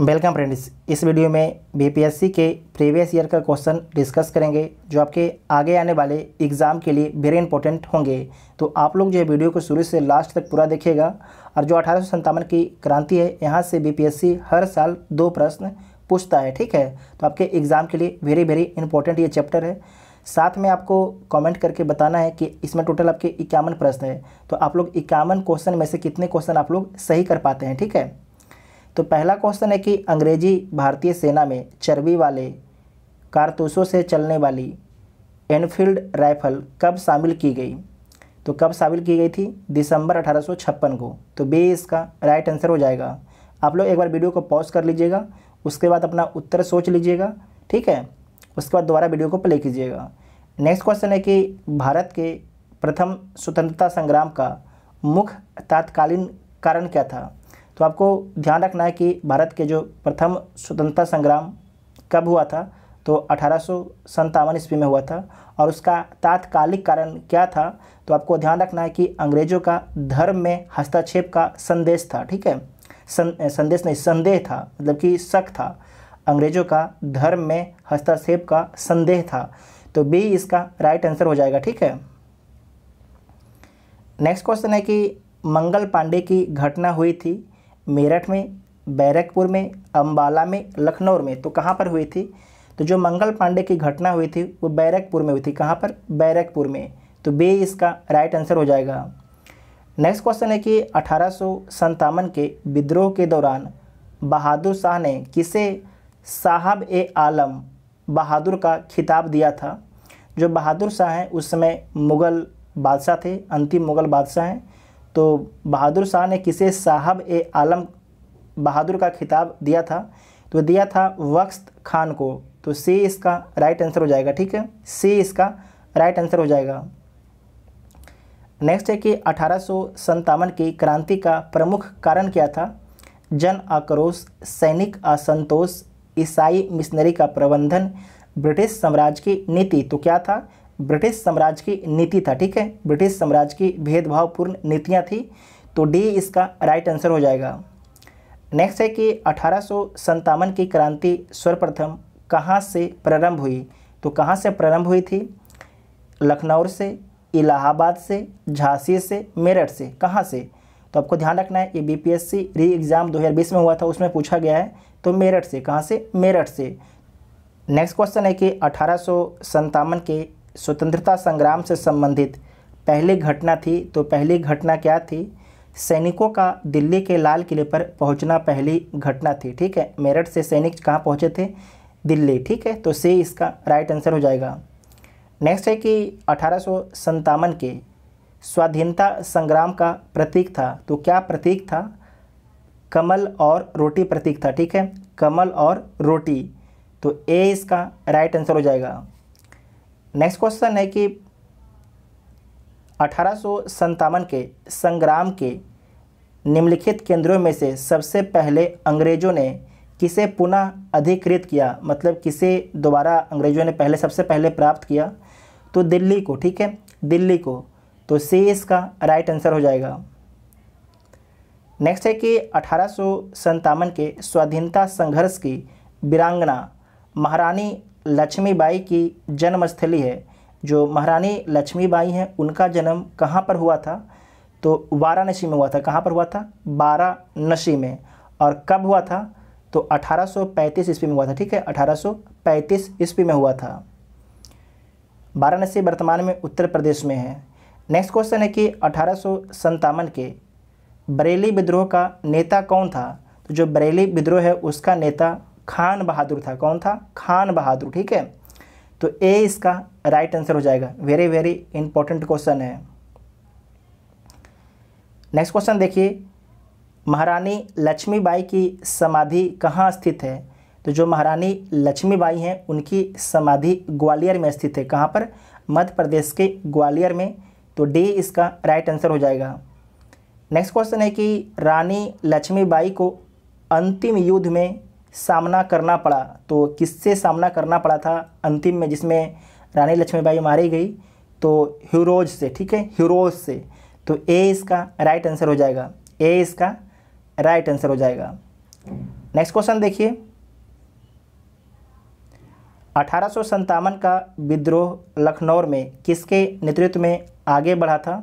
welcome friends इस video में BPSC के प्रीवियस ईयर का क्वेश्चन डिस्कस करेंगे जो आपके आगे आने वाले एग्ज़ाम के लिए वेरी इंपॉर्टेंट होंगे तो आप लोग जो है वीडियो को शुरू से लास्ट तक पूरा देखिएगा और जो अठारह की क्रांति है यहाँ से बीपीएससी हर साल दो प्रश्न पूछता है ठीक है तो आपके एग्ज़ाम के लिए वेरी वेरी इंपॉर्टेंट ये चैप्टर है साथ में आपको कमेंट करके बताना है कि इसमें टोटल आपके इक्यावन प्रश्न है तो आप लोग इक्यावन क्वेश्चन में से कितने क्वेश्चन आप लोग सही कर पाते हैं ठीक है तो पहला क्वेश्चन है कि अंग्रेजी भारतीय सेना में चर्बी वाले कारतूसों से चलने वाली एनफील्ड राइफल कब शामिल की गई तो कब शामिल की गई थी दिसंबर अठारह को तो बे इसका राइट आंसर हो जाएगा आप लोग एक बार वीडियो को पॉज कर लीजिएगा उसके बाद अपना उत्तर सोच लीजिएगा ठीक है उसके बाद दोबारा वीडियो को प्ले कीजिएगा नेक्स्ट क्वेश्चन है कि भारत के प्रथम स्वतंत्रता संग्राम का मुख्य तात्कालीन कारण क्या था तो आपको ध्यान रखना है कि भारत के जो प्रथम स्वतंत्रता संग्राम कब हुआ था तो अठारह ईस्वी में हुआ था और उसका तात्कालिक कारण क्या था तो आपको ध्यान रखना है कि अंग्रेज़ों का धर्म में हस्तक्षेप का संदेश था ठीक है सं, संदेश नहीं संदेह था मतलब कि शक था अंग्रेज़ों का धर्म में हस्तक्षेप का संदेह था तो बी इसका राइट आंसर हो जाएगा ठीक है नेक्स्ट क्वेश्चन है कि मंगल पांडे की घटना हुई थी मेरठ में बैरकपुर में अम्बाला में लखनऊ में तो कहाँ पर हुई थी तो जो मंगल पांडे की घटना हुई थी वो बैरकपुर में हुई थी कहाँ पर बैरकपुर में तो बे इसका राइट आंसर हो जाएगा नेक्स्ट क्वेश्चन है कि अठारह के विद्रोह के दौरान बहादुर शाह ने किसे साहब ए आलम बहादुर का खिताब दिया था जो बहादुर शाह हैं उस समय मुग़ल बादशाह थे अंतिम मुग़ल बादशाह हैं तो बहादुर शाह ने किसे साहब ए आलम बहादुर का खिताब दिया था तो दिया था वक्त खान को तो सी इसका राइट आंसर हो जाएगा ठीक है सी इसका राइट आंसर हो जाएगा नेक्स्ट है कि अठारह की क्रांति का प्रमुख कारण क्या था जन आक्रोश सैनिक असंतोष ईसाई मिशनरी का प्रबंधन ब्रिटिश साम्राज्य की नीति तो क्या था ब्रिटिश साम्राज्य की नीति था ठीक है ब्रिटिश साम्राज्य की भेदभावपूर्ण नीतियाँ थी तो डी इसका राइट आंसर हो जाएगा नेक्स्ट है कि अठारह की क्रांति सर्वप्रथम कहाँ से प्रारंभ हुई तो कहाँ से प्रारंभ हुई थी लखनऊ से इलाहाबाद से झांसी से मेरठ से कहाँ से तो आपको ध्यान रखना है ये बीपीएससी री एग्ज़ाम 2020 में हुआ था उसमें पूछा गया है तो मेरठ से कहाँ से मेरठ से नेक्स्ट क्वेश्चन है कि अठारह के स्वतंत्रता संग्राम से संबंधित पहली घटना थी तो पहली घटना क्या थी सैनिकों का दिल्ली के लाल किले पर पहुंचना पहली घटना थी ठीक है मेरठ से सैनिक कहाँ पहुँचे थे दिल्ली ठीक है तो सी इसका राइट आंसर हो जाएगा नेक्स्ट है कि अठारह के स्वाधीनता संग्राम का प्रतीक था तो क्या प्रतीक था कमल और रोटी प्रतीक था ठीक है कमल और रोटी तो ए इसका राइट आंसर हो जाएगा नेक्स्ट क्वेश्चन है कि अठारह के संग्राम के निम्नलिखित केंद्रों में से सबसे पहले अंग्रेज़ों ने किसे पुनः अधिकृत किया मतलब किसे दोबारा अंग्रेज़ों ने पहले सबसे पहले प्राप्त किया तो दिल्ली को ठीक है दिल्ली को तो सी इसका राइट आंसर हो जाएगा नेक्स्ट है कि अठारह के स्वाधीनता संघर्ष की वीरांगना महारानी लक्ष्मीबाई की जन्मस्थली है जो महारानी लक्ष्मीबाई हैं उनका जन्म कहाँ पर हुआ था तो वाराणसी में हुआ था कहाँ पर हुआ था वाराणसी में और कब हुआ था तो 1835 ईस्वी में हुआ था ठीक है 1835 ईस्वी में हुआ था वाराणसी वर्तमान में उत्तर प्रदेश में है नेक्स्ट क्वेश्चन है कि अठारह के बरेली विद्रोह का नेता कौन था तो जो बरेली विद्रोह है उसका नेता खान बहादुर था कौन था खान बहादुर ठीक है तो ए इसका राइट आंसर हो जाएगा वेरी वेरी इंपॉर्टेंट क्वेश्चन है नेक्स्ट क्वेश्चन देखिए महारानी लक्ष्मीबाई की समाधि कहाँ स्थित है तो जो महारानी लक्ष्मीबाई हैं उनकी समाधि ग्वालियर में स्थित है कहाँ पर मध्य प्रदेश के ग्वालियर में तो डी इसका राइट आंसर हो जाएगा नेक्स्ट क्वेश्चन है कि रानी लक्ष्मीबाई को अंतिम युद्ध में सामना करना पड़ा तो किससे सामना करना पड़ा था अंतिम में जिसमें रानी लक्ष्मीबाई मारी गई तो हीरोज से ठीक है हीरोज से तो ए इसका राइट आंसर हो जाएगा ए इसका राइट आंसर हो जाएगा नेक्स्ट क्वेश्चन देखिए अठारह का विद्रोह लखनऊ में किसके नेतृत्व में आगे बढ़ा था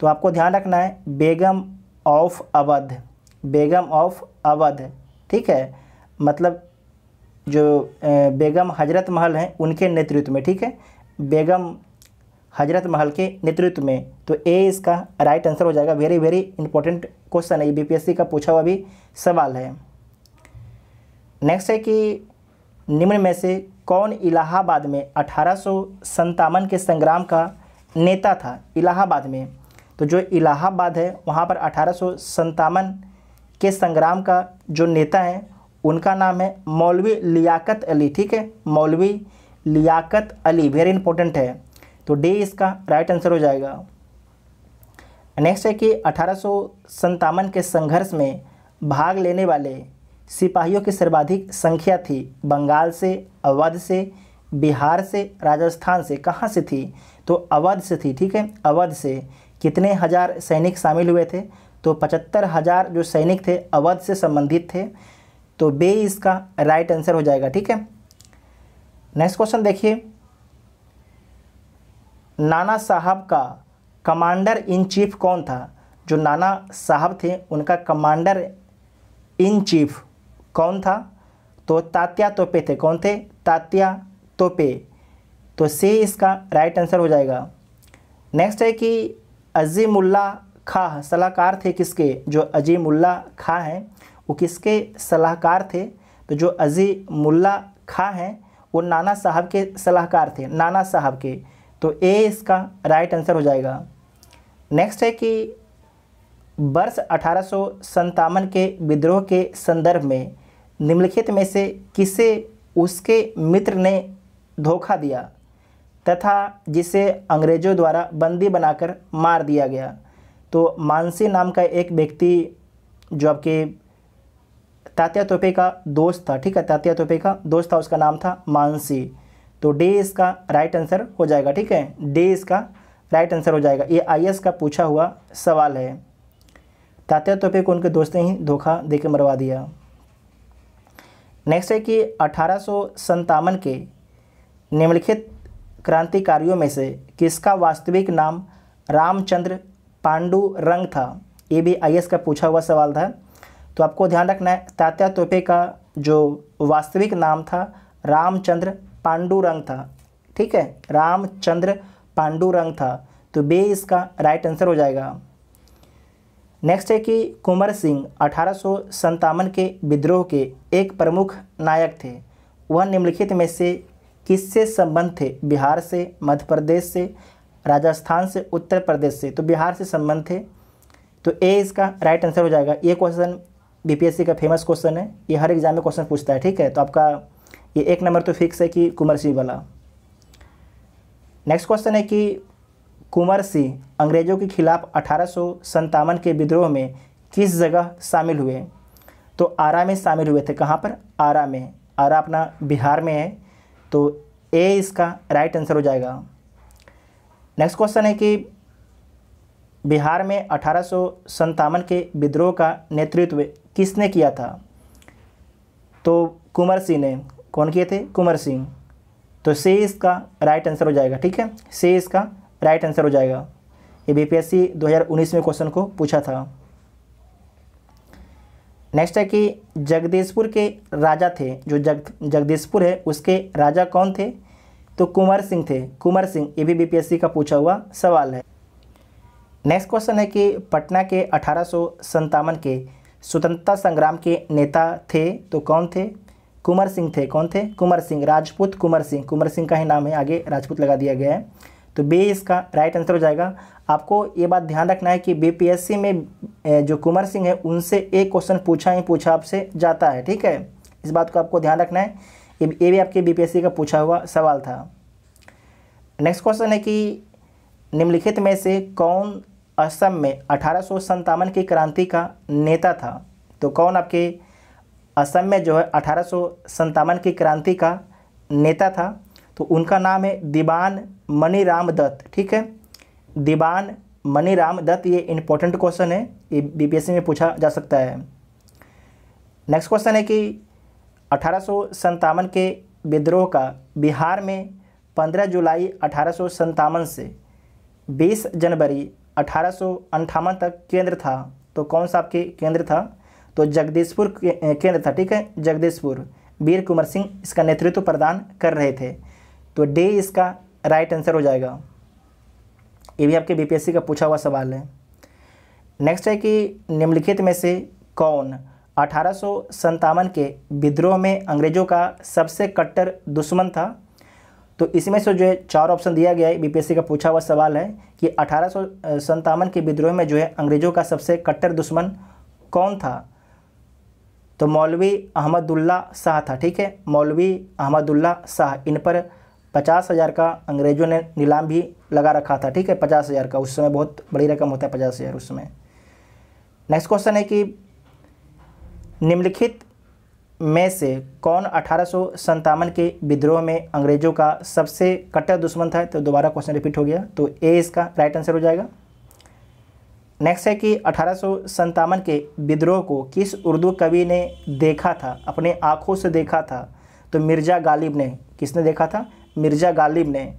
तो आपको ध्यान रखना है बेगम ऑफ अवध बेगम ऑफ अवध ठीक है मतलब जो बेगम हजरत महल हैं उनके नेतृत्व में ठीक है बेगम हजरत महल के नेतृत्व में तो ए इसका राइट आंसर हो जाएगा वेरी वेरी इंपॉर्टेंट क्वेश्चन है ये बीपीएससी का पूछा हुआ भी सवाल है नेक्स्ट है कि निम्न में से कौन इलाहाबाद में अठारह के संग्राम का नेता था इलाहाबाद में तो जो इलाहाबाद है वहाँ पर अठारह के संग्राम का जो नेता है उनका नाम है मौलवी लियाकत अली ठीक है मौलवी लियाकत अली वेरी इंपॉर्टेंट है तो डी इसका राइट आंसर हो जाएगा नेक्स्ट है कि अठारह के संघर्ष में भाग लेने वाले सिपाहियों की सर्वाधिक संख्या थी बंगाल से अवध से बिहार से राजस्थान से कहाँ से थी तो अवध से थी ठीक है अवध से कितने हज़ार सैनिक शामिल हुए थे तो पचहत्तर हज़ार जो सैनिक थे अवध से संबंधित थे तो बे इसका राइट आंसर हो जाएगा ठीक है नेक्स्ट क्वेश्चन देखिए नाना साहब का कमांडर इन चीफ कौन था जो नाना साहब थे उनका कमांडर इन चीफ कौन था तो तात्या तोपे थे कौन थे तात्या तोपे तो से इसका राइट आंसर हो जाएगा नेक्स्ट है कि अजीमुल्ला खा सलाहकार थे किसके जो अजीमुल्ला खा हैं वो किसके सलाहकार थे तो जो अजी मुल्ला खा हैं वो नाना साहब के सलाहकार थे नाना साहब के तो ए इसका राइट आंसर हो जाएगा नेक्स्ट है कि वर्ष अठारह के विद्रोह के संदर्भ में निम्नलिखित में से किसे उसके मित्र ने धोखा दिया तथा जिसे अंग्रेज़ों द्वारा बंदी बनाकर मार दिया गया तो मानसी नाम का एक व्यक्ति जो आपके तात्या तोपे का दोस्त था ठीक है तात्या तोपे का दोस्त था उसका नाम था मानसी तो डे इसका राइट आंसर हो जाएगा ठीक है डे इसका राइट आंसर हो जाएगा ये आई का पूछा हुआ सवाल है तात्या तोपे को उनके दोस्त ने ही धोखा देकर मरवा दिया नेक्स्ट है कि अठारह के निम्नलिखित क्रांतिकारियों में से किसका वास्तविक नाम रामचंद्र पांडु रंग था ये भी आईएएस का पूछा हुआ सवाल था तो आपको ध्यान रखना है तात्या तोपे का जो वास्तविक नाम था रामचंद्र पांडुरंग था ठीक है रामचंद्र पांडुरंग था तो बे इसका राइट आंसर हो जाएगा नेक्स्ट है कि कुंवर सिंह अठारह के विद्रोह के एक प्रमुख नायक थे वह निम्नलिखित में से किससे संबंध थे बिहार से मध्य प्रदेश से राजस्थान से उत्तर प्रदेश से तो बिहार से संबंध थे तो ए इसका राइट आंसर हो जाएगा ये क्वेश्चन बीपीएससी का फेमस क्वेश्चन है ये हर एग्ज़ाम में क्वेश्चन पूछता है ठीक है तो आपका ये एक नंबर तो फिक्स है कि कुंवर सिंह वाला नेक्स्ट क्वेश्चन है कि कुंवर सिंह अंग्रेज़ों के खिलाफ अठारह के विद्रोह में किस जगह शामिल हुए तो आरा में शामिल हुए थे कहाँ पर आरा में आरा अपना बिहार में है तो ए इसका राइट आंसर हो जाएगा नेक्स्ट क्वेश्चन है कि बिहार में अठारह के विद्रोह का नेतृत्व किसने किया था तो कुंवर सिंह ने कौन किए थे कुंवर सिंह तो से इसका राइट आंसर हो जाएगा ठीक है से इसका राइट आंसर हो जाएगा ये बीपीएससी 2019 में क्वेश्चन को पूछा था नेक्स्ट है कि जगदीशपुर के राजा थे जो जग जगदीशपुर है उसके राजा कौन थे तो कुंवर सिंह थे कुंवर सिंह ये भी बीपीएससी का पूछा हुआ सवाल है नेक्स्ट क्वेश्चन है कि पटना के अठारह के स्वतंत्रता संग्राम के नेता थे तो कौन थे कुंवर सिंह थे कौन थे कुंवर सिंह राजपूत कुंवर सिंह कुंवर सिंह का ही नाम है आगे राजपूत लगा दिया गया है तो बे इसका राइट आंसर हो जाएगा आपको ये बात ध्यान रखना है कि बीपीएससी में जो कुंवर सिंह है उनसे एक क्वेश्चन पूछा ही पूछा आपसे जाता है ठीक है इस बात को आपको ध्यान रखना है ये भी आपके बी का पूछा हुआ सवाल था नेक्स्ट क्वेश्चन है कि निम्नलिखित में से कौन असम में अठारह की क्रांति का नेता था तो कौन आपके असम में जो है अठारह की क्रांति का नेता था तो उनका नाम है दीवान मणिराम दत्त ठीक है दीवान मणिराम दत्त ये इंपॉर्टेंट क्वेश्चन है ये बीपीएससी e में पूछा जा सकता है नेक्स्ट क्वेश्चन है कि अठारह के विद्रोह का बिहार में 15 जुलाई अठारह से 20 जनवरी अठारह तक केंद्र था तो कौन सा आपके केंद्र था तो जगदीशपुर केंद्र था ठीक है जगदीशपुर वीर कुमार सिंह इसका नेतृत्व प्रदान कर रहे थे तो डी इसका राइट आंसर हो जाएगा ये भी आपके बीपीएससी का पूछा हुआ सवाल है नेक्स्ट है कि निम्नलिखित में से कौन अठारह के विद्रोह में अंग्रेज़ों का सबसे कट्टर दुश्मन था तो इसमें से जो है चार ऑप्शन दिया गया है बीपीएससी का पूछा हुआ सवाल है कि अठारह के विद्रोह में जो है अंग्रेज़ों का सबसे कट्टर दुश्मन कौन था तो मौलवी अहमदुल्ला शाह था ठीक है मौलवी अहमदुल्ला शाह इन पर पचास हज़ार का अंग्रेज़ों ने नीलाम भी लगा रखा था ठीक है पचास हज़ार का उस समय बहुत बड़ी रकम होता है पचास हज़ार उस समय नेक्स्ट क्वेश्चन है कि निम्नलिखित में से कौन अठारह के विद्रोह में अंग्रेज़ों का सबसे कट्टर दुश्मन था तो दोबारा क्वेश्चन रिपीट हो गया तो ए इसका राइट आंसर हो जाएगा नेक्स्ट है कि अठारह के विद्रोह को किस उर्दू कवि ने देखा था अपने आँखों से देखा था तो मिर्ज़ा गालिब ने किसने देखा था मिर्ज़ा गालिब ने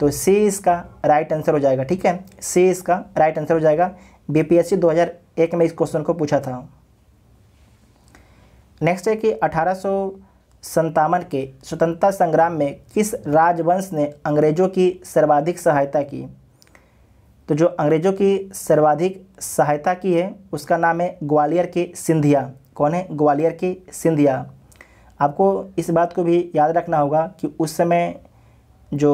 तो सी इसका राइट आंसर हो जाएगा ठीक है सी इसका राइट आंसर हो जाएगा बी 2001 में इस क्वेश्चन को पूछा था नेक्स्ट है कि अठारह के स्वतंत्रता संग्राम में किस राजवंश ने अंग्रेज़ों की सर्वाधिक सहायता की तो जो अंग्रेज़ों की सर्वाधिक सहायता की है उसका नाम है ग्वालियर के सिंधिया कौन है ग्वालियर के सिंधिया आपको इस बात को भी याद रखना होगा कि उस समय जो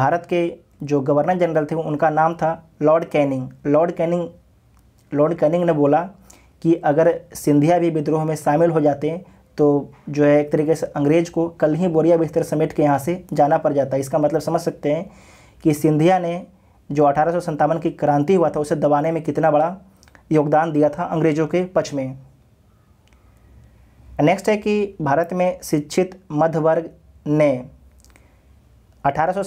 भारत के जो गवर्नर जनरल थे उनका नाम था Lord Canning Lord Canning Lord Canning ने बोला कि अगर सिंधिया भी विद्रोह में शामिल हो जाते हैं तो जो है एक तरीके से अंग्रेज को कल ही बोरिया बिस्तर समेट के यहाँ से जाना पड़ जाता है इसका मतलब समझ सकते हैं कि सिंधिया ने जो अठारह की क्रांति हुआ था उसे दबाने में कितना बड़ा योगदान दिया था अंग्रेज़ों के पक्ष में नेक्स्ट है कि भारत में शिक्षित मध्य वर्ग ने अठारह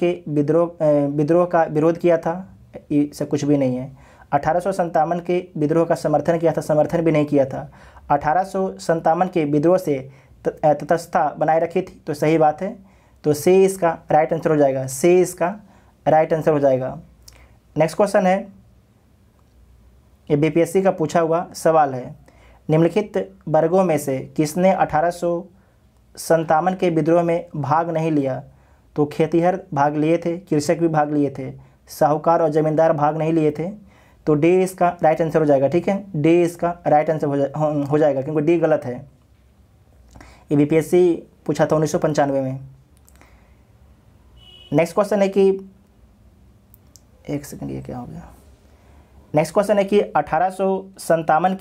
के विद्रोह विद्रोह का विरोध किया था इससे कुछ भी नहीं है अठारह के विद्रोह का समर्थन किया था समर्थन भी नहीं किया था अठारह के विद्रोह से तटस्थता बनाए रखी थी तो सही बात है तो से इसका राइट आंसर हो जाएगा से इसका राइट आंसर हो जाएगा नेक्स्ट क्वेश्चन है ये बीपीएससी का पूछा हुआ सवाल है निम्नलिखित वर्गों में से किसने अठारह के विद्रोह में भाग नहीं लिया तो खेतीहर भाग लिए थे कृषक भी भाग लिए थे साहूकार और ज़मींदार भाग नहीं लिए थे तो डे इसका राइट आंसर हो जाएगा ठीक है डे इसका राइट आंसर हो, जा, हो, जाएगा क्योंकि डी गलत है एस सी पूछा था उन्नीस में नेक्स्ट क्वेश्चन है कि एक सेकंड ये क्या हो गया नेक्स्ट क्वेश्चन है कि अठारह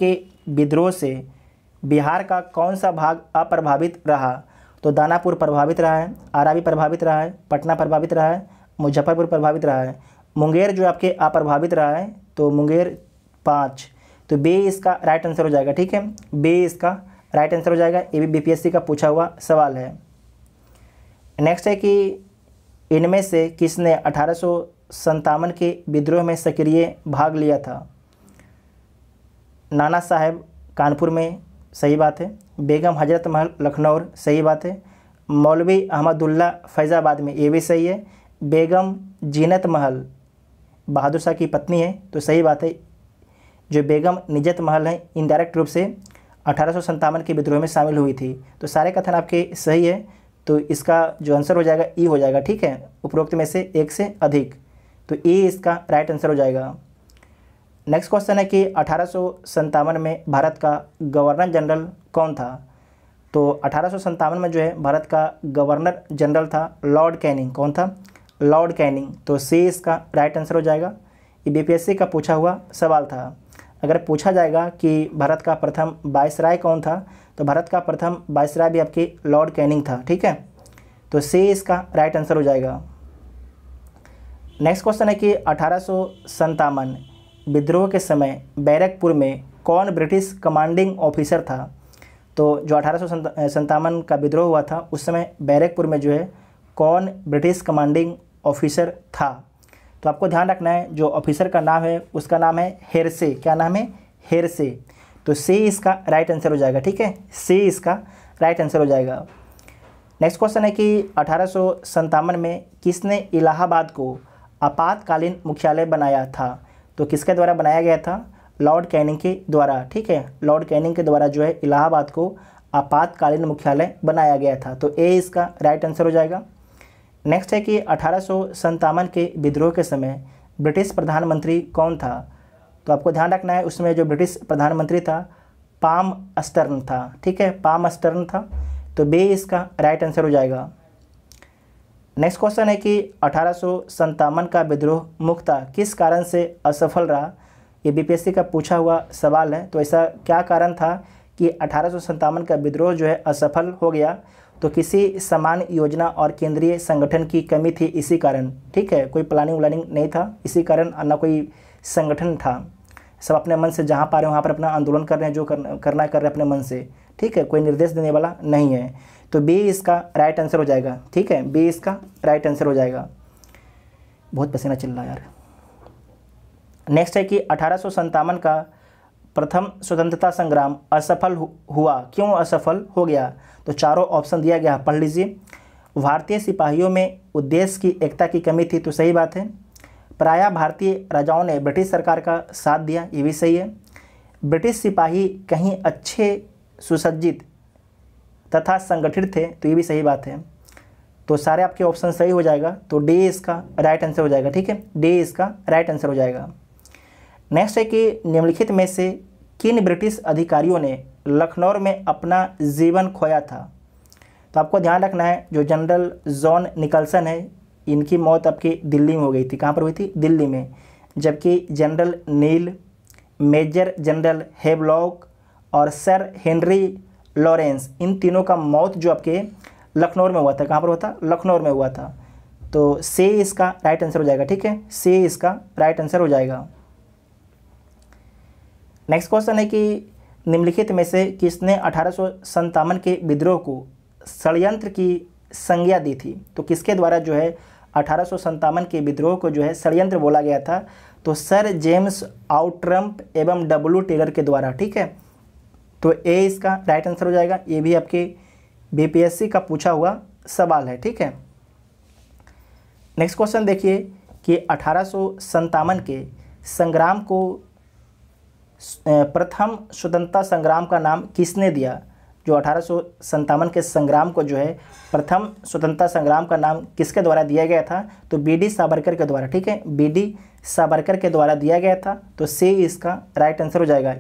के विद्रोह से बिहार का कौन सा भाग अप्रभावित रहा तो दानापुर प्रभावित रहा है आरावी प्रभावित रहा है पटना प्रभावित रहा है मुजफ्फरपुर प्रभावित रहा है मुंगेर जो आपके अप्रभावित रहा है तो मुंगेर पाँच तो बे इसका राइट आंसर हो जाएगा ठीक है बे इसका राइट आंसर हो जाएगा ये भी बीपीएससी का पूछा हुआ सवाल है नेक्स्ट है कि इनमें से किसने अठारह के विद्रोह में सक्रिय भाग लिया था नाना साहेब कानपुर में सही बात है बेगम हजरत महल लखनऊ सही बात है मौलवी अहमदुल्ला फैज़ाबाद में ये भी सही है बेगम जीनत महल बहादुर शाह की पत्नी है तो सही बात है जो बेगम निजत महल हैं इनडायरेक्ट रूप से अठारह के विद्रोह में शामिल हुई थी तो सारे कथन आपके सही है तो इसका जो आंसर हो जाएगा ई e हो जाएगा ठीक है उपरोक्त में से एक से अधिक तो ई e इसका राइट आंसर हो जाएगा नेक्स्ट क्वेश्चन है कि अठारह में भारत का गवर्नर जनरल कौन था तो अठारह में जो है भारत का गवर्नर जनरल था लॉर्ड कैनिंग कौन था लॉर्ड कैनिंग तो सी इसका राइट आंसर हो जाएगा ये बीपीएससी का पूछा हुआ सवाल था अगर पूछा जाएगा कि भारत का प्रथम बाइस कौन था तो भारत का प्रथम बाइस भी आपके लॉर्ड कैनिंग था ठीक है तो सी इसका राइट आंसर हो जाएगा नेक्स्ट क्वेश्चन है कि अठारह विद्रोह के समय बैरकपुर में कौन ब्रिटिश कमांडिंग ऑफिसर था तो जो अठारह का विद्रोह हुआ था उस समय बैरकपुर में जो है कौन ब्रिटिश कमांडिंग ऑफिसर था तो आपको ध्यान रखना है जो ऑफिसर का नाम है उसका नाम है हेरसे क्या नाम है हेरसे तो से इसका राइट आंसर हो जाएगा ठीक है से इसका राइट आंसर हो जाएगा नेक्स्ट क्वेश्चन है कि अठारह में किसने इलाहाबाद को आपातकालीन मुख्यालय बनाया था तो किसके द्वारा बनाया गया था लॉर्ड कैनिंग के द्वारा ठीक है लॉर्ड कैनिंग के द्वारा जो है इलाहाबाद को आपातकालीन मुख्यालय बनाया गया था तो ए इसका राइट आंसर हो जाएगा नेक्स्ट है कि अठारह के विद्रोह के समय ब्रिटिश प्रधानमंत्री कौन था तो आपको ध्यान रखना है उसमें जो ब्रिटिश प्रधानमंत्री था पाम अस्टर्न था ठीक है पाम अस्टर्न था तो बे इसका राइट आंसर हो जाएगा नेक्स्ट क्वेश्चन है कि अठारह का विद्रोह मुख्ता किस कारण से असफल रहा ये बीपीएससी का पूछा हुआ सवाल है तो ऐसा क्या कारण था कि अठारह का विद्रोह जो है असफल हो गया तो किसी समान योजना और केंद्रीय संगठन की कमी थी इसी कारण ठीक है कोई प्लानिंग व्लानिंग नहीं था इसी कारण ना कोई संगठन था सब अपने मन से जहाँ पा रहे हैं वहाँ पर अपना आंदोलन कर रहे हैं जो करना कर रहे हैं अपने मन से ठीक है कोई निर्देश देने वाला नहीं है तो बी इसका राइट आंसर हो जाएगा ठीक है बी इसका राइट आंसर हो जाएगा बहुत पसीना चल रहा है यार नेक्स्ट है कि अठारह का प्रथम स्वतंत्रता संग्राम असफल हुआ क्यों असफल हो गया तो चारों ऑप्शन दिया गया पढ़ लीजिए भारतीय सिपाहियों में उद्देश्य की एकता की कमी थी तो सही बात है प्रायः भारतीय राजाओं ने ब्रिटिश सरकार का साथ दिया ये भी सही है ब्रिटिश सिपाही कहीं अच्छे सुसज्जित तथा संगठित थे तो ये भी सही बात है तो सारे आपके ऑप्शन सही हो जाएगा तो डी इसका राइट आंसर हो जाएगा ठीक है डी इसका राइट आंसर हो जाएगा नेक्स्ट है कि निम्नलिखित में से किन ब्रिटिश अधिकारियों ने लखनऊ में अपना जीवन खोया था तो आपको ध्यान रखना है जो जनरल जॉन निकलसन है इनकी मौत आपकी दिल्ली में हो गई थी कहाँ पर हुई थी दिल्ली में जबकि general Neill major general Havelock और सर हेनरी लॉरेंस इन तीनों का मौत जो आपके लखनऊ में हुआ था कहाँ पर हुआ था लखनऊ में हुआ था तो से इसका राइट आंसर हो जाएगा ठीक है से इसका राइट आंसर हो जाएगा नेक्स्ट क्वेश्चन है कि निम्नलिखित में से किसने अठारह के विद्रोह को षडयंत्र की संज्ञा दी थी तो किसके द्वारा जो है अठारह के विद्रोह को जो है षडयंत्र बोला गया था तो सर जेम्स आउट्रम्प एवं डब्लू टेलर के द्वारा ठीक है तो ए इसका राइट आंसर हो जाएगा ये भी आपके बीपीएससी का पूछा हुआ सवाल है ठीक है नेक्स्ट क्वेश्चन देखिए कि अठारह के संग्राम को प्रथम स्वतंत्रता संग्राम का नाम किसने दिया जो अठारह के संग्राम को जो है प्रथम स्वतंत्रता संग्राम का नाम किसके द्वारा दिया गया था तो बी डी सावरकर के द्वारा ठीक है बी डी सावरकर के द्वारा दिया गया था तो सी इसका राइट आंसर हो जाएगा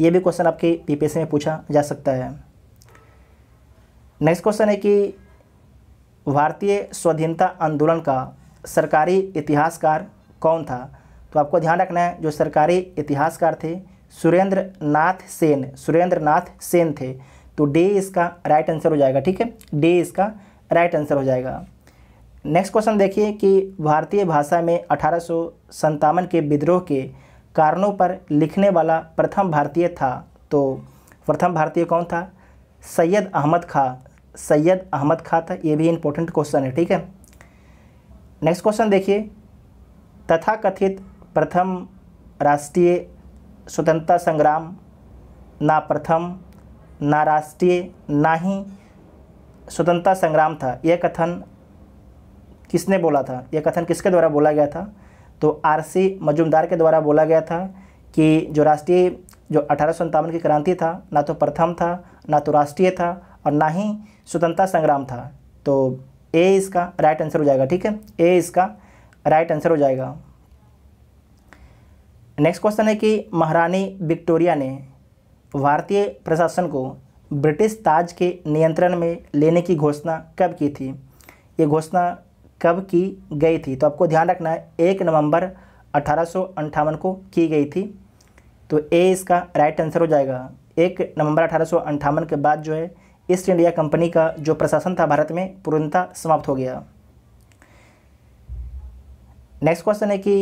ये भी क्वेश्चन आपके पीपीएससी में पूछा जा सकता है नेक्स्ट क्वेश्चन है कि भारतीय स्वाधीनता आंदोलन का सरकारी इतिहासकार कौन था तो आपको ध्यान रखना है जो सरकारी इतिहासकार थे सुरेंद्र नाथ सेन सुरेंद्र नाथ सेन थे तो डे इसका राइट आंसर हो जाएगा ठीक है डे इसका राइट आंसर हो जाएगा नेक्स्ट क्वेश्चन देखिए कि भारतीय भाषा में अठारह के विद्रोह के कारणों पर लिखने वाला प्रथम भारतीय था तो प्रथम भारतीय कौन था सैयद अहमद खां सैयद अहमद खां था ये भी इंपॉर्टेंट क्वेश्चन है ठीक है नेक्स्ट क्वेश्चन देखिए तथाकथित प्रथम राष्ट्रीय स्वतंत्रता संग्राम ना प्रथम ना राष्ट्रीय ना ही स्वतंत्रता संग्राम था यह कथन किसने बोला था यह कथन किसके द्वारा बोला गया था तो आरसी मजुमदार के द्वारा बोला गया था कि जो राष्ट्रीय जो अठारह की क्रांति था ना तो प्रथम था ना तो राष्ट्रीय था और ना ही स्वतंत्रता संग्राम था तो ए इसका राइट आंसर हो जाएगा ठीक है ए इसका राइट आंसर हो जाएगा नेक्स्ट क्वेश्चन है कि महारानी विक्टोरिया ने भारतीय प्रशासन को ब्रिटिश ताज के नियंत्रण में लेने की घोषणा कब की थी ये घोषणा कब की गई थी तो आपको ध्यान रखना है एक नवंबर अठारह को की गई थी तो ए इसका राइट आंसर हो जाएगा एक नवंबर अठारह के बाद जो है ईस्ट इंडिया कंपनी का जो प्रशासन था भारत में पूर्णतः समाप्त हो गया नेक्स्ट क्वेश्चन है कि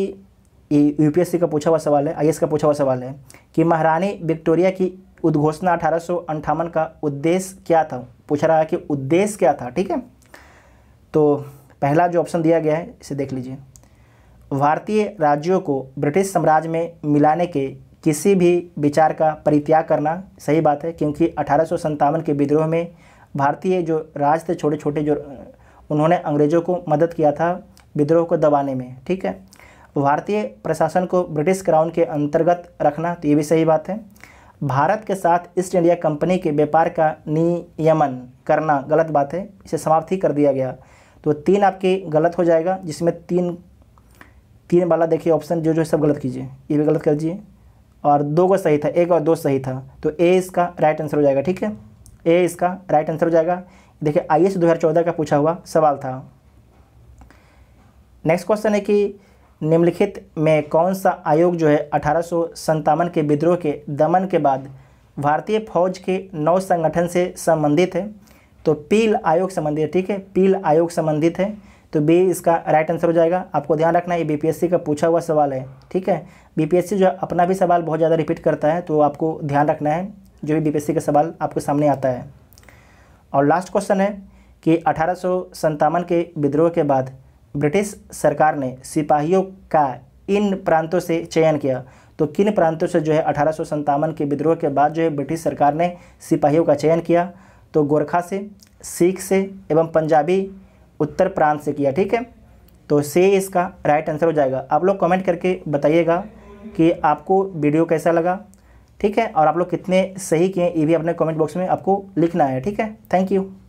यूपीएससी का पूछा हुआ सवाल है एस का पूछा हुआ सवाल है कि महारानी विक्टोरिया की उद्घोषणा अठारह का उद्देश्य क्या था पूछा रहा है कि उद्देश्य क्या था ठीक है तो पहला जो ऑप्शन दिया गया है इसे देख लीजिए भारतीय राज्यों को ब्रिटिश साम्राज्य में मिलाने के किसी भी विचार का परित्याग करना सही बात है क्योंकि अठारह के विद्रोह में भारतीय जो राज थे छोटे छोटे जो उन्होंने अंग्रेज़ों को मदद किया था विद्रोह को दबाने में ठीक है तो भारतीय प्रशासन को ब्रिटिश क्राउन के अंतर्गत रखना तो ये भी सही बात है भारत के साथ ईस्ट इंडिया कंपनी के व्यापार का नियमन करना गलत बात है इसे समाप्त ही कर दिया गया तो तीन आपके गलत हो जाएगा जिसमें तीन तीन वाला देखिए ऑप्शन जो जो सब गलत कीजिए ये भी गलत कर दीजिए और दो को सही था एक और दो सही था तो ए इसका राइट आंसर हो जाएगा ठीक है ए इसका राइट आंसर हो जाएगा देखिए आई एस का पूछा हुआ सवाल था नेक्स्ट क्वेश्चन है कि निम्नलिखित में कौन सा आयोग जो है अठारह के विद्रोह के दमन के बाद भारतीय फौज के नौ संगठन से संबंधित है तो पील आयोग संबंधित है ठीक है पील आयोग संबंधित है तो बी इसका राइट आंसर हो जाएगा आपको ध्यान रखना है बीपीएससी का पूछा हुआ सवाल है ठीक है बीपीएससी जो अपना भी सवाल बहुत ज़्यादा रिपीट करता है तो आपको ध्यान रखना है जो भी बीपीएससी का सवाल आपके सामने आता है और लास्ट क्वेश्चन है कि अठारह के विद्रोह के बाद ब्रिटिश सरकार ने सिपाहियों का इन प्रांतों से चयन किया तो किन प्रांतों से जो है अठारह के विद्रोह के बाद जो है ब्रिटिश सरकार ने सिपाहियों का चयन किया तो गोरखा से सिख से एवं पंजाबी उत्तर प्रांत से किया ठीक है तो से इसका राइट आंसर हो जाएगा आप लोग कमेंट करके बताइएगा कि आपको वीडियो कैसा लगा ठीक है और आप लोग कितने सही किए ये भी अपने कमेंट बॉक्स में आपको लिखना है ठीक है थैंक यू